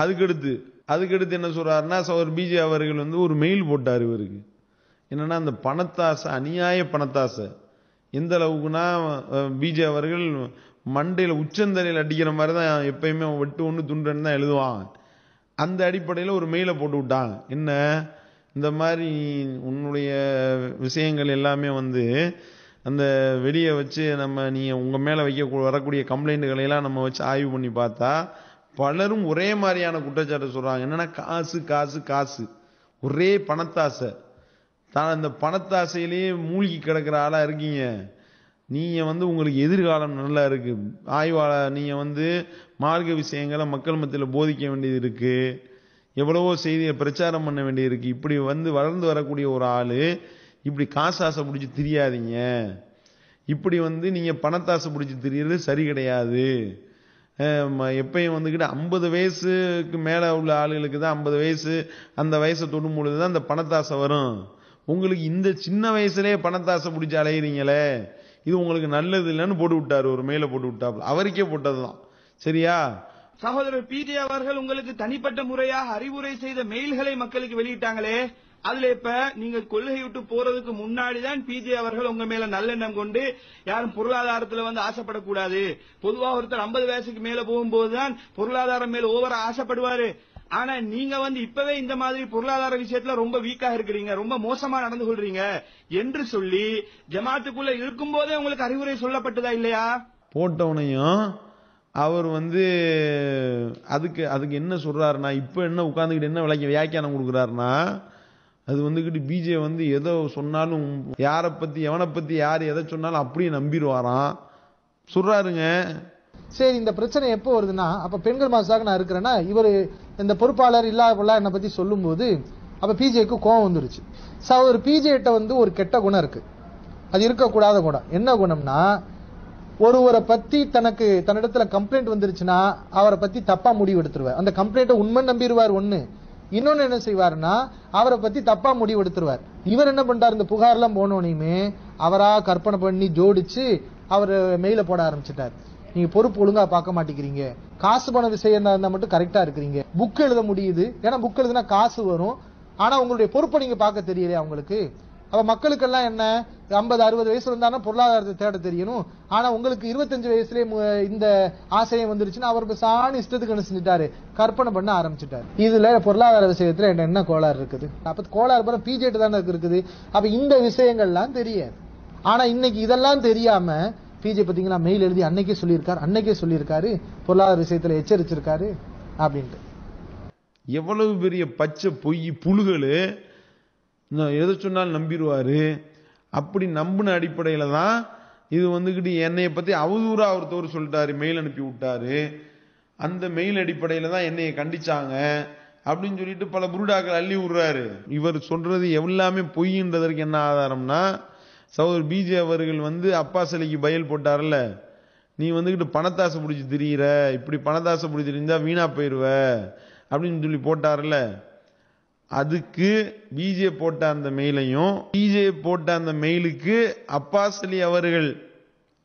அதுக்கடுத்து அதுக்கடுத்து என்ன சொல்கிறாருன்னா சவர் பிஜே அவர்கள் வந்து ஒரு மெயில் போட்டார் இவருக்கு என்னென்னா அந்த பணத்தாசை அநியாய பணத்தாசை எந்த அளவுக்குன்னா பிஜே அவர்கள் மண்டையில் உச்சந்தலையில் அடிக்கிற மாதிரி தான் எப்பயுமே வெட்டு ஒன்று துண்டுன்னு தான் எழுதுவான் அந்த அடிப்படையில் ஒரு மெயிலை போட்டு விட்டான் என்ன இந்த மாதிரி உன்னுடைய விஷயங்கள் எல்லாமே வந்து அந்த வெளியே வச்சு நம்ம நீங்கள் உங்கள் மேலே வைக்க வரக்கூடிய கம்ப்ளைண்ட்டுகளையெல்லாம் நம்ம வச்சு ஆய்வு பண்ணி பார்த்தா பலரும் ஒரே மாதிரியான குற்றச்சாட்டை சொல்கிறாங்க என்னென்னா காசு காசு காசு ஒரே பணத்தாசை தான் அந்த பணத்தாசையிலேயே மூழ்கி கிடக்கிற ஆளாக இருக்கீங்க நீங்கள் வந்து உங்களுக்கு எதிர்காலம் நல்லா இருக்குது ஆய்வாளர் நீங்கள் வந்து மார்க்க விஷயங்களை மக்கள் மத்தியில் போதிக்க வேண்டியது இருக்குது எவ்வளவோ செய்தியை பிரச்சாரம் பண்ண வேண்டியது இருக்குது இப்படி வந்து வளர்ந்து வரக்கூடிய ஒரு ஆள் இப்படி காசு ஆசை பிடிச்சி தெரியாதீங்க இப்படி வந்து நீங்கள் பணத்தாசை பிடிச்சி தெரியறது சரி கிடையாது எப்பயும் வந்துக்கிட்டு ஐம்பது வயசுக்கு மேலே உள்ள ஆளுகளுக்கு தான் ஐம்பது வயசு அந்த வயசை தொடும் பொழுது தான் அந்த பணத்தாசை வரும் உங்களுக்கு இந்த சின்ன வயசுலேயே பணத்தாசை பிடிச்சி அலையிறீங்களே இது உங்களுக்கு நல்லது இல்லைன்னு போட்டு விட்டார் ஒரு மேலே போட்டு விட்டாப்புல அவருக்கே போட்டது தான் சரியா சகோதரர் பிஜே அவர்கள் உங்களுக்கு தனிப்பட்ட முறையாக அறிவுரை செய்த மெயில்களை மக்களுக்கு வெளியிட்டாங்களே அதுல இப்ப நீங்க கொள்கை விட்டு போறதுக்கு முன்னாடிதான் பிஜே அவர்கள் உங்க மேல நல்லெண்ணம் கொண்டு யாரும் பொருளாதாரத்துல வந்து ஆசைப்படக்கூடாது பொதுவாக ஒருத்தர் ஐம்பது வயசுக்கு மேல போகும்போதுதான் பொருளாதாரம் மேல ஓவர ஆசைப்படுவாரு ஆனா நீங்க வந்து இப்பவே இந்த மாதிரி பொருளாதார விஷயத்துல ரொம்ப வீக்காக இருக்கிறீங்க ரொம்ப மோசமா நடந்து கொள்றீங்க என்று சொல்லி ஜமாத்துக்குள்ள இருக்கும் போதே உங்களுக்கு அறிவுரை சொல்லப்பட்டதா இல்லையா போட்டவனையும் அவர் வந்து அதுக்கு அதுக்கு என்ன சொல்றாருன்னா இப்போ என்ன உட்காந்துக்கிட்டு என்ன விளக்கி வியாக்கியானம் கொடுக்குறாருன்னா அது வந்துக்கிட்டு பிஜே வந்து எதை சொன்னாலும் யாரை பற்றி எவனை பற்றி யார் எதை சொன்னாலும் அப்படியே நம்பிடுவாராம் சொல்கிறாருங்க சரி இந்த பிரச்சனை எப்போ வருதுன்னா அப்போ பெண்கள் மாசாக நான் இருக்கிறேன்னா இவர் இந்த பொறுப்பாளர் இல்லாதவெல்லாம் என்னை பற்றி சொல்லும்போது அப்போ பிஜேக்கு கோவம் வந்துருச்சு ஸோ ஒரு பிஜேட்ட வந்து ஒரு கெட்ட குணம் இருக்குது அது இருக்கக்கூடாத குணம் என்ன குணம்னா ஒருவரை பற்றி தனக்கு தன்னிடத்தில் கம்ப்ளைண்ட் வந்துருச்சுன்னா அவரை பற்றி தப்பாக முடிவு எடுத்துருவார் அந்த கம்ப்ளைண்ட்டை உண்மை நம்பிடுவார் ஒன்று இன்னொன்று என்ன செய்வார்னா அவரை பற்றி தப்பாக முடிவு எடுத்துருவார் இவர் என்ன பண்ணுறார் இந்த புகார்லாம் போனோனையுமே அவராக கற்பனை பண்ணி ஜோடிச்சு அவர் மெயில போட ஆரம்பிச்சிட்டார் நீங்கள் பொறுப்பு ஒழுங்காக பார்க்க மாட்டேங்கிறீங்க காசு பண விஷயம் இருந்தால் மட்டும் கரெக்டாக இருக்கிறீங்க புக் எழுத முடியுது ஏன்னா புக் எழுதுனா காசு வரும் ஆனால் உங்களுடைய பொறுப்பை நீங்கள் பார்க்க தெரியலையா அவங்களுக்கு அப்ப மக்களுக்கெல்லாம் என்ன ஐம்பது அறுபது வயசுல இருந்தாலும் பொருளாதாரத்தை தேட தெரியணும் ஆனா உங்களுக்கு இருபத்தஞ்சு வயசுலயே இந்த ஆசையம் வந்துருச்சுன்னா அவருக்கு சாணி இஷ்டத்துக்கு என்ன செஞ்சுட்டாரு கற்பனை பண்ண ஆரம்பிச்சுட்டாரு இதுல பொருளாதார விஷயத்துல என்ன என்ன கோளாறு இருக்குது அப்ப கோளாறு பிறகு பிஜேட் தானே இருக்குது அப்ப இந்த விஷயங்கள்லாம் தெரியாது ஆனா இன்னைக்கு இதெல்லாம் தெரியாம பிஜே பார்த்தீங்களா மெயில் எழுதி அன்னைக்கே சொல்லியிருக்காரு அன்னைக்கே சொல்லியிருக்காரு பொருளாதார விஷயத்துல எச்சரிச்சிருக்காரு அப்படின்ட்டு எவ்வளவு பெரிய பச்சை பொய் புழுகளு எதை சொன்னாலும் நம்பிடுவார் அப்படி நம்பின அடிப்படையில் தான் இது வந்துக்கிட்டு என்னையை பற்றி அவதூறாக ஒருத்தவர் சொல்லிட்டாரு மெயில் அனுப்பி விட்டாரு அந்த மெயில் அடிப்படையில் தான் என்னையை கண்டிச்சாங்க அப்படின்னு சொல்லிட்டு பல புருடாக்கள் அள்ளி விடுறாரு இவர் சொல்கிறது எல்லாமே பொய்ன்றதற்கு என்ன ஆதாரம்னா சகோதர் பிஜே அவர்கள் வந்து அப்பா சிலைக்கு பயல் போட்டார்ல நீ வந்துக்கிட்டு பணத்தாசை பிடிச்சி திரியிற இப்படி பணத்தாசை பிடிச்சி தெரிஞ்சால் வீணாக போயிடுவ அப்படின்னு சொல்லி போட்டார்ல அதுக்கு பிஜே போட்ட அந்த மெயிலையும் பிஜே போட்ட அந்த மெயிலுக்கு அப்பாசலி அவர்கள்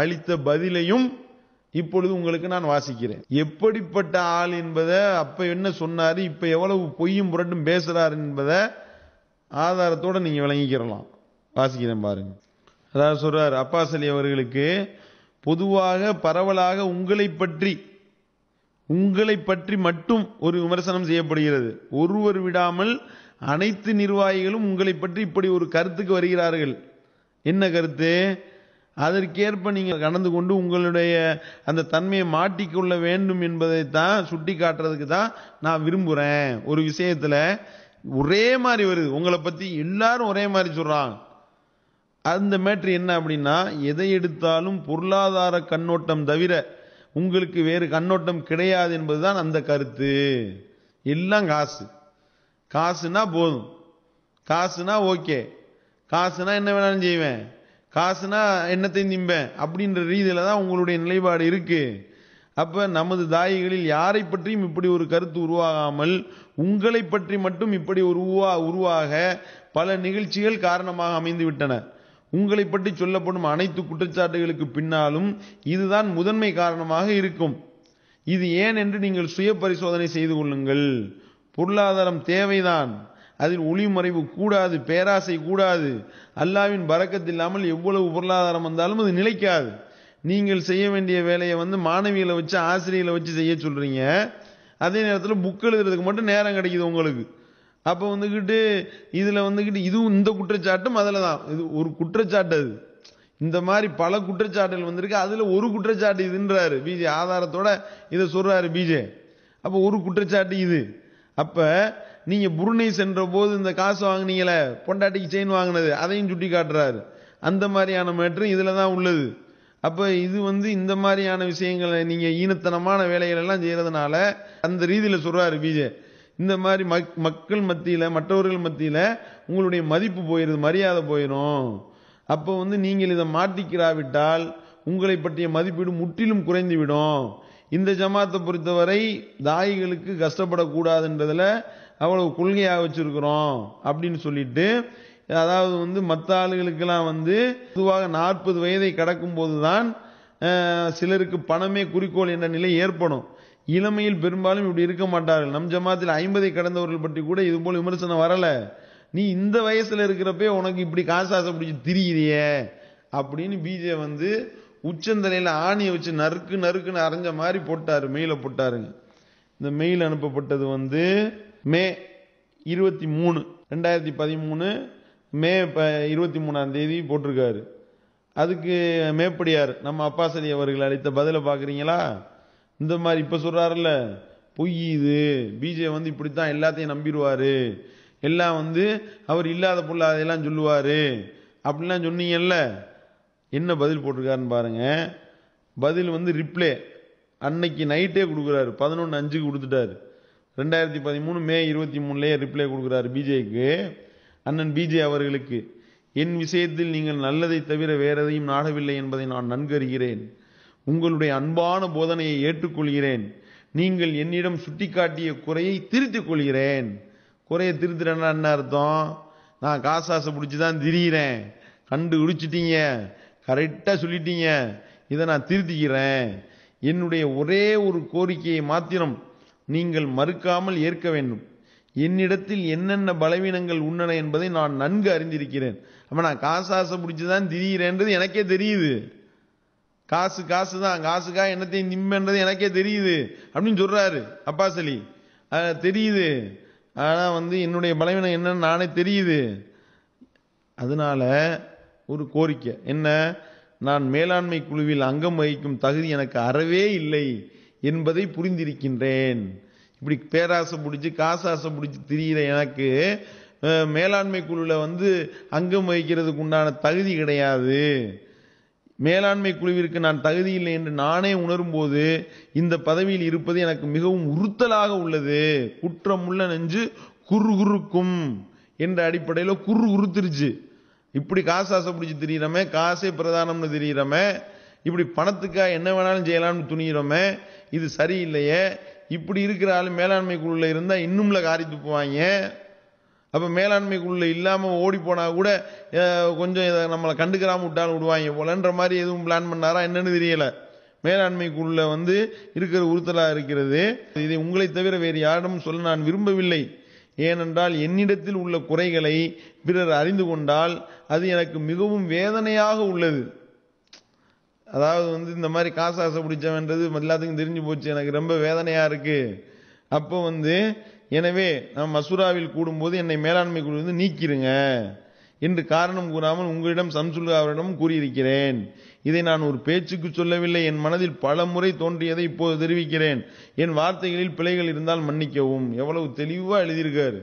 அளித்த பதிலையும் இப்பொழுது உங்களுக்கு நான் வாசிக்கிறேன் எப்படிப்பட்ட ஆள் என்பதை அப்ப என்ன சொன்னாரு இப்ப எவ்வளவு பொய்யும் புரட்டும் பேசுறாரு என்பதை ஆதாரத்தோட நீங்க விளங்கிக்கிறலாம் வாசிக்கிறேன் பாருங்க அதாவது சொல்றாரு அப்பாசலி அவர்களுக்கு பொதுவாக பரவலாக உங்களை பற்றி உங்களை பற்றி மட்டும் ஒரு விமர்சனம் செய்யப்படுகிறது ஒருவர் விடாமல் அனைத்து நிர்வாகிகளும் உங்களை பற்றி இப்படி ஒரு கருத்துக்கு வருகிறார்கள் என்ன கருத்து அதற்கேற்ப நீங்கள் கடந்து கொண்டு உங்களுடைய அந்த தன்மையை மாட்டிக்கொள்ள வேண்டும் என்பதை தான் சுட்டி காட்டுறதுக்கு தான் நான் விரும்புகிறேன் ஒரு விஷயத்தில் ஒரே மாதிரி வருது உங்களை பற்றி எல்லாரும் ஒரே மாதிரி சொல்கிறாங்க அந்த மேட்ரு என்ன அப்படின்னா எதை எடுத்தாலும் பொருளாதார கண்ணோட்டம் தவிர உங்களுக்கு வேறு கண்ணோட்டம் கிடையாது என்பதுதான் அந்த கருத்து எல்லாம் காசு காசுனா போதும் காசுனா ஓகே காசுனா என்ன வேணாலும் செய்வேன் காசுனா என்னத்தையும் திம்பேன் அப்படின்ற ரீதியில் தான் உங்களுடைய நிலைப்பாடு இருக்குது அப்போ நமது தாயிகளில் யாரை பற்றியும் இப்படி ஒரு கருத்து உருவாகாமல் உங்களை பற்றி மட்டும் இப்படி ஒரு உருவா உருவாக பல நிகழ்ச்சிகள் காரணமாக அமைந்து விட்டன உங்களை பற்றி சொல்லப்படும் அனைத்து குற்றச்சாட்டுகளுக்கு பின்னாலும் இதுதான் முதன்மை காரணமாக இருக்கும் இது ஏன் என்று நீங்கள் சுய பரிசோதனை செய்து கொள்ளுங்கள் பொருளாதாரம் தேவைதான் அதில் ஒளிமறைவு கூடாது பேராசை கூடாது அல்லாவின் இல்லாமல் எவ்வளவு பொருளாதாரம் வந்தாலும் அது நிலைக்காது நீங்கள் செய்ய வேண்டிய வேலையை வந்து மாணவியில் வச்சு ஆசிரியர்களை வச்சு செய்ய சொல்கிறீங்க அதே நேரத்தில் புக் எழுதுறதுக்கு மட்டும் நேரம் கிடைக்குது உங்களுக்கு அப்போ வந்துக்கிட்டு இதில் வந்துக்கிட்டு இதுவும் இந்த குற்றச்சாட்டும் அதில் தான் இது ஒரு குற்றச்சாட்டு அது இந்த மாதிரி பல குற்றச்சாட்டுகள் வந்திருக்கு அதில் ஒரு குற்றச்சாட்டு இதுன்றாரு பிஜே ஆதாரத்தோட இதை சொல்கிறாரு பிஜே அப்போ ஒரு குற்றச்சாட்டு இது அப்போ நீங்கள் புருணை சென்ற போது இந்த காசு வாங்கினீங்களே பொண்டாட்டிக்கு செயின் வாங்கினது அதையும் சுட்டி காட்டுறாரு அந்த மாதிரியான மேட்ரு இதில் தான் உள்ளது அப்போ இது வந்து இந்த மாதிரியான விஷயங்களை நீங்கள் ஈனத்தனமான வேலைகள் எல்லாம் செய்கிறதுனால அந்த ரீதியில் சொல்கிறாரு பிஜே இந்த மாதிரி மக் மக்கள் மத்தியில் மற்றவர்கள் மத்தியில் உங்களுடைய மதிப்பு போயிடுது மரியாதை போயிடும் அப்போ வந்து நீங்கள் இதை மாற்றிக்கிறாவிட்டால் உங்களை பற்றிய மதிப்பீடு முற்றிலும் குறைந்துவிடும் இந்த ஜமாத்தை பொறுத்தவரை தாய்களுக்கு கஷ்டப்படக்கூடாதுன்றதில் அவ்வளவு கொள்கையாக வச்சுருக்குறோம் அப்படின்னு சொல்லிட்டு அதாவது வந்து மற்ற ஆளுகளுக்கெல்லாம் வந்து பொதுவாக நாற்பது வயதை கடக்கும் போது தான் சிலருக்கு பணமே குறிக்கோள் என்ற நிலை ஏற்படும் இளமையில் பெரும்பாலும் இப்படி இருக்க மாட்டார்கள் நம் ஜமாத்தில் ஐம்பதை கடந்தவர்கள் பற்றி கூட இது போல் விமர்சனம் வரலை நீ இந்த வயசில் இருக்கிறப்பே உனக்கு இப்படி காசு ஆசை பிடிச்சி திரியிறியே அப்படின்னு பிஜே வந்து உச்சந்தலையில் ஆணியை வச்சு நறுக்கு நறுக்குன்னு அரைஞ்ச மாதிரி போட்டார் மெயிலை போட்டாருங்க இந்த மெயில் அனுப்பப்பட்டது வந்து மே இருபத்தி மூணு ரெண்டாயிரத்தி பதிமூணு மே இருபத்தி மூணாம் தேதி போட்டிருக்காரு அதுக்கு மேப்படியார் நம்ம அப்பாசதி அவர்கள் அளித்த பதிலை பார்க்குறீங்களா இந்த மாதிரி இப்போ சொல்கிறாருல்ல பொய் இது பிஜே வந்து இப்படி தான் எல்லாத்தையும் நம்பிடுவார் எல்லாம் வந்து அவர் இல்லாத பொருள் அதையெல்லாம் சொல்லுவார் அப்படிலாம் சொன்னீங்கல்ல என்ன பதில் போட்டிருக்காருன்னு பாருங்கள் பதில் வந்து ரிப்ளே அன்னைக்கு நைட்டே கொடுக்குறாரு பதினொன்று அஞ்சுக்கு கொடுத்துட்டாரு ரெண்டாயிரத்தி பதிமூணு மே இருபத்தி மூணுலேயே ரிப்ளை கொடுக்குறாரு பிஜேக்கு அண்ணன் பிஜே அவர்களுக்கு என் விஷயத்தில் நீங்கள் நல்லதை தவிர வேறெதையும் நாடவில்லை என்பதை நான் நன்கறிகிறேன் உங்களுடைய அன்பான போதனையை ஏற்றுக்கொள்கிறேன் நீங்கள் என்னிடம் சுட்டிக்காட்டிய குறையை திருத்திக் கொள்கிறேன் குறையை திருத்துறேன்னா என்ன அர்த்தம் நான் காசு ஆசை பிடிச்சி தான் திரியிறேன் கண்டு குடிச்சிட்டீங்க கரெக்டாக சொல்லிட்டீங்க இதை நான் திருத்திக்கிறேன் என்னுடைய ஒரே ஒரு கோரிக்கையை மாத்திரம் நீங்கள் மறுக்காமல் ஏற்க வேண்டும் என்னிடத்தில் என்னென்ன பலவீனங்கள் உண்ணன என்பதை நான் நன்கு அறிந்திருக்கிறேன் அப்போ நான் காசு ஆசை பிடிச்சி தான் திரிகிறேன்றது எனக்கே தெரியுது காசு காசு தான் காசுக்காக என்னத்தையும் நிம்மன்றது எனக்கே தெரியுது அப்படின்னு சொல்கிறாரு அப்பாஸ் அலி தெரியுது ஆனால் வந்து என்னுடைய பலவீனம் என்னன்னு நானே தெரியுது அதனால ஒரு கோரிக்கை என்ன நான் மேலாண்மை குழுவில் அங்கம் வகிக்கும் தகுதி எனக்கு அறவே இல்லை என்பதை புரிந்திருக்கின்றேன் இப்படி பேராசை பிடிச்சி காசாசை பிடிச்சி திரியிற எனக்கு மேலாண்மை குழுவில் வந்து அங்கம் வகிக்கிறதுக்கு உண்டான தகுதி கிடையாது மேலாண்மை குழுவிற்கு நான் தகுதியில்லை என்று நானே உணரும்போது இந்த பதவியில் இருப்பது எனக்கு மிகவும் உறுத்தலாக உள்ளது குற்றமுள்ள நெஞ்சு குறுகுறுக்கும் என்ற அடிப்படையில் குறு உறுத்துருச்சு இப்படி காசு பிடிச்சி திரியிறமே காசே பிரதானம்னு திரியிறமே இப்படி பணத்துக்காக என்ன வேணாலும் செய்யலாம்னு துணிகிறோமே இது சரியில்லையே இப்படி இருக்கிற ஆள் மேலாண்மை குழுவில் இருந்தால் இன்னும்ல காரி துப்புவாங்க அப்போ மேலாண்மைக்குள்ளே இல்லாமல் ஓடி போனால் கூட கொஞ்சம் இதை நம்மளை கண்டுக்கிறாம விட்டாலும் விடுவாங்க போலன்ற மாதிரி எதுவும் பிளான் பண்ணாரா என்னன்னு தெரியலை மேலாண்மைக்குள்ளே வந்து இருக்கிற உறுத்தலாக இருக்கிறது இதை உங்களை தவிர வேறு யாரிடம் சொல்ல நான் விரும்பவில்லை ஏனென்றால் என்னிடத்தில் உள்ள குறைகளை பிறர் அறிந்து கொண்டால் அது எனக்கு மிகவும் வேதனையாக உள்ளது அதாவது வந்து இந்த மாதிரி காசு ஆசை பிடிச்சவன்றது எல்லாத்துக்கும் தெரிஞ்சு போச்சு எனக்கு ரொம்ப வேதனையாக இருக்குது அப்போ வந்து எனவே நான் மசூராவில் கூடும்போது என்னை மேலாண்மை குழுவிலிருந்து நீக்கிருங்க என்று காரணம் கூறாமல் உங்களிடம் சம்சுல்கா அவரிடம் கூறியிருக்கிறேன் இதை நான் ஒரு பேச்சுக்கு சொல்லவில்லை என் மனதில் பல முறை தோன்றியதை இப்போது தெரிவிக்கிறேன் என் வார்த்தைகளில் பிழைகள் இருந்தால் மன்னிக்கவும் எவ்வளவு தெளிவா எழுதியிருக்காரு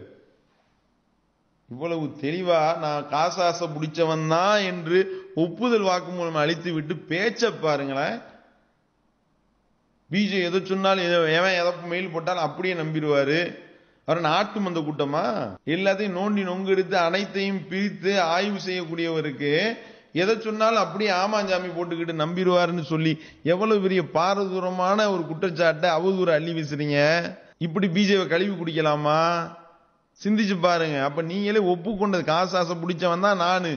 இவ்வளவு தெளிவா நான் காசு பிடிச்சவன் தான் என்று ஒப்புதல் வாக்குமூலம் அழித்து விட்டு பேச்ச பாருங்களேன் பிஜே எதை சொன்னாலும் எவன் எதை மெயில் போட்டாலும் அப்படியே நம்பிடுவாரு அவர் நாட்டு மந்த கூட்டமா எல்லாத்தையும் நோண்டி நொங்கு எடுத்து அனைத்தையும் பிரித்து ஆய்வு செய்யக்கூடியவருக்கு எதை சொன்னாலும் அப்படியே ஆமாஞ்சாமி போட்டுக்கிட்டு நம்பிடுவாருன்னு சொல்லி எவ்வளவு பெரிய பாரதூரமான ஒரு குற்றச்சாட்டை அவதூறு அள்ளி வீசுறீங்க இப்படி பிஜேபி கழுவி குடிக்கலாமா சிந்திச்சு பாருங்க அப்ப நீங்களே ஒப்புக்கொண்டது காசு ஆசை பிடிச்சவன் தான் நான்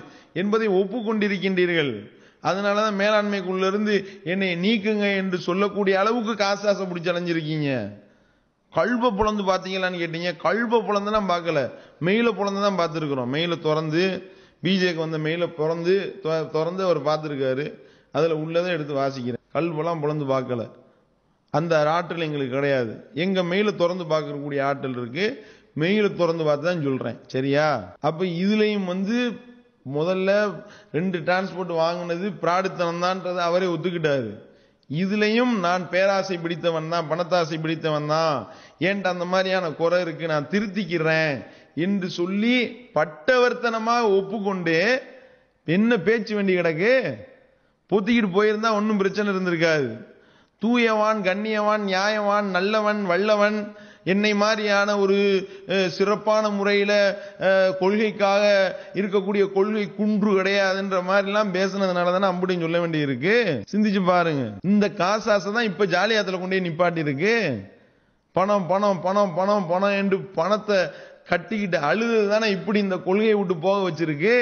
என்பதை ஒப்புக்கொண்டிருக்கின்றீர்கள் அதனாலதான் மேலாண்மைக்குள்ள இருந்து என்னை நீக்குங்க என்று சொல்லக்கூடிய அளவுக்கு காசு ஆசை பிடிச்சி அலைஞ்சிருக்கீங்க கல்வை புலந்து பார்த்தீங்களான்னு கேட்டீங்க கல்வை புலந்து தான் பார்க்கல மெயில புலந்து தான் பார்த்துருக்குறோம் மெயில திறந்து பிஜேக்கு வந்த மெயில பிறந்து திறந்து அவர் பார்த்துருக்காரு அதில் உள்ளதை எடுத்து வாசிக்கிறேன் கல்வெல்லாம் புலந்து பார்க்கல அந்த ஆற்றல் எங்களுக்கு கிடையாது எங்கள் மெயில திறந்து பார்க்கக்கூடிய ஆற்றல் இருக்குது மெயில திறந்து பார்த்து தான் சொல்கிறேன் சரியா அப்போ இதுலேயும் வந்து முதல்ல ரெண்டு டிரான்ஸ்போர்ட் வாங்கினது பிராடுத்தனம் தான்றதை அவரே ஒத்துக்கிட்டாரு இதுலேயும் நான் பேராசை பிடித்தவன் தான் பணத்தாசை பிடித்தவன் தான் ஏன்ட்டு அந்த மாதிரியான குறை இருக்கு நான் திருத்திக்கிறேன் என்று சொல்லி பட்டவர்த்தனமாக ஒப்புக்கொண்டு என்ன பேச்சு வேண்டி கிடக்கு பொத்திக்கிட்டு போயிருந்தா ஒன்றும் பிரச்சனை இருந்திருக்காது தூயவான் கண்ணியவான் நியாயவான் நல்லவன் வல்லவன் என்னை மாதிரியான ஒரு சிறப்பான முறையில் கொள்கைக்காக இருக்கக்கூடிய கொள்கை குன்று கிடையாதுன்ற மாதிரிலாம் பேசுனதுனால தானே அப்படின்னு சொல்ல வேண்டியிருக்கு சிந்திச்சு பாருங்க இந்த காசு ஆசை தான் இப்போ ஜாலியாத்தில் கொண்டு போய் நிப்பாட்டி இருக்கு பணம் பணம் பணம் பணம் பணம் என்று பணத்தை கட்டிக்கிட்டு அழுது தானே இப்படி இந்த கொள்கையை விட்டு போக வச்சிருக்கு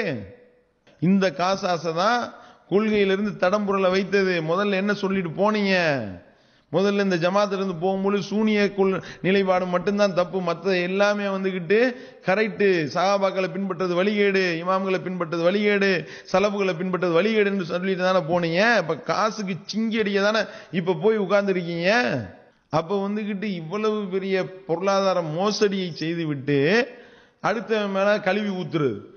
இந்த காசு ஆசை தான் கொள்கையிலிருந்து தடம்புரலை வைத்தது முதல்ல என்ன சொல்லிட்டு போனீங்க முதல்ல இந்த ஜமாத்திலிருந்து போகும்போது சூனியக்குள் நிலைப்பாடு மட்டும்தான் தப்பு மற்ற எல்லாமே வந்துக்கிட்டு கரைட்டு சகாபாக்களை பின்பற்றது வழிகேடு இமாம்களை பின்பற்றது வழிகேடு செலவுகளை பின்பற்றது வழிகேடுன்னு சொல்லிட்டு தானே போனீங்க இப்போ காசுக்கு அடிக்க தானே இப்போ போய் உட்காந்துருக்கீங்க அப்போ வந்துக்கிட்டு இவ்வளவு பெரிய பொருளாதார மோசடியை செய்துவிட்டு அடுத்த மேலே கழுவி ஊத்துறது